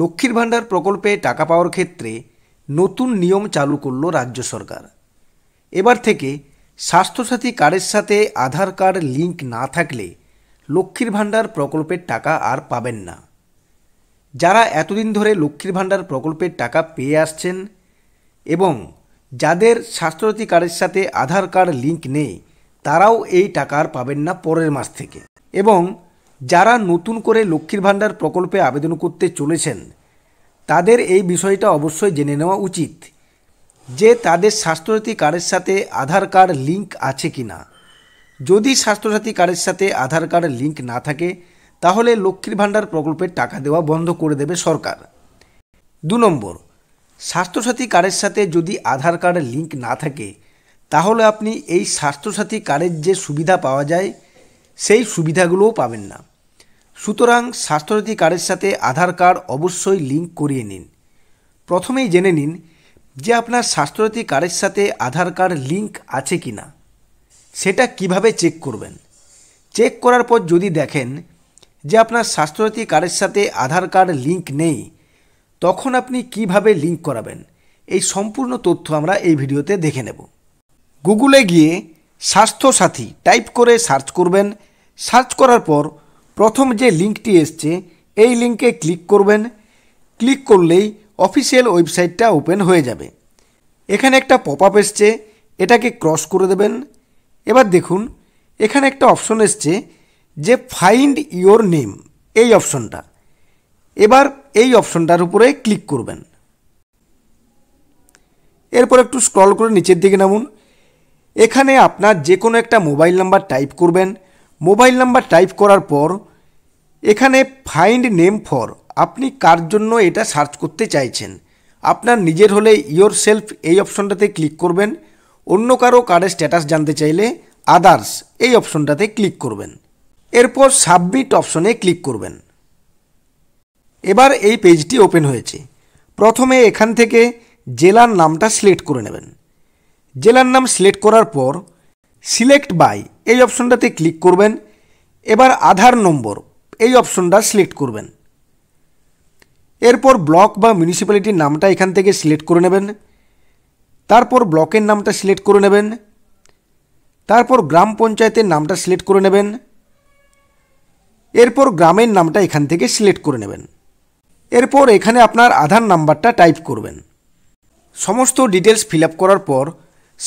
লক্ষ্মীর ভাণ্ডার প্রকল্পে টাকা পাওয়ার ক্ষেত্রে নতুন নিয়ম চালু করল রাজ্য সরকার এবার থেকে স্বাস্থ্যসাথী কার্ডের সাথে আধার কার্ড লিঙ্ক না থাকলে লক্ষ্মীর ভাণ্ডার প্রকল্পের টাকা আর পাবেন না যারা এতদিন ধরে লক্ষ্মীর ভাণ্ডার প্রকল্পের টাকা পেয়ে আসছেন এবং যাদের স্বাস্থ্যসাথী কার্ডের সাথে আধার কার্ড লিঙ্ক নেই তারাও এই টাকা আর পাবেন না পরের মাস থেকে এবং যারা নতুন করে লক্ষ্মীর ভাণ্ডার প্রকল্পে আবেদন করতে চলেছেন তাদের এই বিষয়টা অবশ্যই জেনে নেওয়া উচিত যে তাদের স্বাস্থ্যসাথী কার্ডের সাথে আধার কার্ড লিঙ্ক আছে কি না যদি স্বাস্থ্যসাথী কার্ডের সাথে আধার কার্ড লিঙ্ক না থাকে তাহলে লক্ষ্মীর ভাণ্ডার প্রকল্পের টাকা দেওয়া বন্ধ করে দেবে সরকার দু নম্বর স্বাস্থ্যসাথী কার্ডের সাথে যদি আধার কার্ড লিঙ্ক না থাকে তাহলে আপনি এই স্বাস্থ্যসাথী কার্ডের যে সুবিধা পাওয়া যায় সেই সুবিধাগুলোও পাবেন না সুতরাং স্বাস্থ্যসাথী কার্ডের সাথে আধার কার্ড অবশ্যই লিঙ্ক করিয়ে নিন প্রথমেই জেনে নিন যে আপনার স্বাস্থ্যসাথী কার্ডের সাথে আধার কার্ড লিঙ্ক আছে কি না সেটা কিভাবে চেক করবেন চেক করার পর যদি দেখেন যে আপনার স্বাস্থ্যসাথী কার্ডের সাথে আধার কার্ড লিঙ্ক নেই তখন আপনি কিভাবে লিঙ্ক করাবেন এই সম্পূর্ণ তথ্য আমরা এই ভিডিওতে দেখে নেব গুগলে গিয়ে স্বাস্থ্যসাথী টাইপ করে সার্চ করবেন সার্চ করার পর প্রথম যে লিঙ্কটি এসছে এই লিঙ্কে ক্লিক করবেন ক্লিক করলেই অফিসিয়াল ওয়েবসাইটটা ওপেন হয়ে যাবে এখানে একটা পপ আপ এসছে এটাকে ক্রস করে দেবেন এবার দেখুন এখানে একটা অপশন এসছে যে ফাইন্ড ইওর নেম এই অপশনটা এবার এই অপশনটার উপরে ক্লিক করবেন এরপর একটু স্ক্রল করে নিচের দিকে নামুন এখানে আপনার যে কোনো একটা মোবাইল নাম্বার টাইপ করবেন মোবাইল নাম্বার টাইপ করার পর এখানে ফাইন্ড নেম ফর আপনি কার জন্য এটা সার্চ করতে চাইছেন আপনার নিজের হলে ইয়োর সেলফ এই অপশনটাতে ক্লিক করবেন অন্য কারো কারের স্ট্যাটাস জানতে চাইলে আদার্স এই অপশনটাতে ক্লিক করবেন এরপর সাবমিট অপশনে ক্লিক করবেন এবার এই পেজটি ওপেন হয়েছে প্রথমে এখান থেকে জেলার নামটা সিলেক্ট করে নেবেন জেলার নাম সিলেক্ট করার পর সিলেক্ট বাই এই অপশনটাতে ক্লিক করবেন এবার আধার নম্বর এই অপশনটা সিলেক্ট করবেন এরপর ব্লক বা মিউনিসিপ্যালিটির নামটা এখান থেকে সিলেক্ট করে নেবেন তারপর ব্লকের নামটা সিলেক্ট করে নেবেন তারপর গ্রাম পঞ্চায়েতের নামটা সিলেক্ট করে নেবেন এরপর গ্রামের নামটা এখান থেকে সিলেক্ট করে নেবেন এরপর এখানে আপনার আধার নাম্বারটা টাইপ করবেন সমস্ত ডিটেলস ফিল করার পর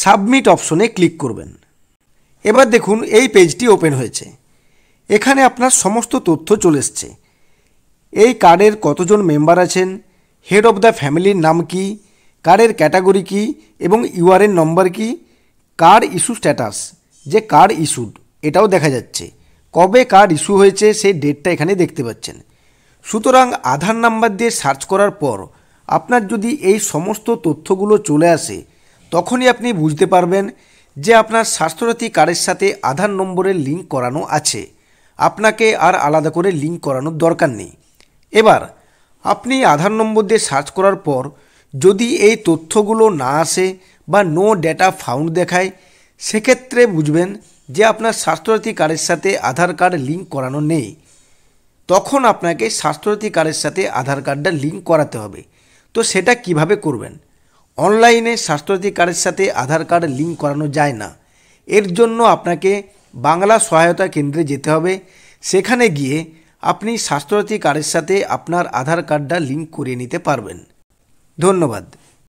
সাবমিট অপশনে ক্লিক করবেন এবার দেখুন এই পেজটি ওপেন হয়েছে এখানে আপনার সমস্ত তথ্য চলে এসছে এই কার্ডের কতজন মেম্বার আছেন হেড অব দ্য ফ্যামিলির নাম কি কার্ডের ক্যাটাগরি কি এবং ইউআরএন নম্বর কি কার্ড ইস্যু স্ট্যাটাস যে কার্ড ইস্যুড এটাও দেখা যাচ্ছে কবে কার্ড ইস্যু হয়েছে সেই ডেটটা এখানে দেখতে পাচ্ছেন সুতরাং আধার নাম্বার দিয়ে সার্চ করার পর আপনার যদি এই সমস্ত তথ্যগুলো চলে আসে তখনই আপনি বুঝতে পারবেন যে আপনার স্বাস্থ্যসাথী কার্ডের সাথে আধার নম্বরের লিঙ্ক করানো আছে আপনাকে আর আলাদা করে লিঙ্ক করানোর দরকার নেই এবার আপনি আধার নম্বর দিয়ে সার্চ করার পর যদি এই তথ্যগুলো না আসে বা নো ডেটা ফাউন্ড দেখায় সেক্ষেত্রে বুঝবেন যে আপনার স্বাস্থ্যসাথী কার্ডের সাথে আধার কার্ড লিঙ্ক করানো নেই তখন আপনাকে স্বাস্থ্যসাথী কার্ডের সাথে আধার কার্ডটা লিঙ্ক করাতে হবে তো সেটা কিভাবে করবেন অনলাইনে স্বাস্থ্যসাথী কার্ডের সাথে আধার কার্ড লিঙ্ক করানো যায় না এর জন্য আপনাকে বাংলা সহায়তা কেন্দ্রে যেতে হবে সেখানে গিয়ে আপনি স্বাস্থ্যসাথী কার্ডের সাথে আপনার আধার কার্ডটা লিঙ্ক করিয়ে নিতে পারবেন ধন্যবাদ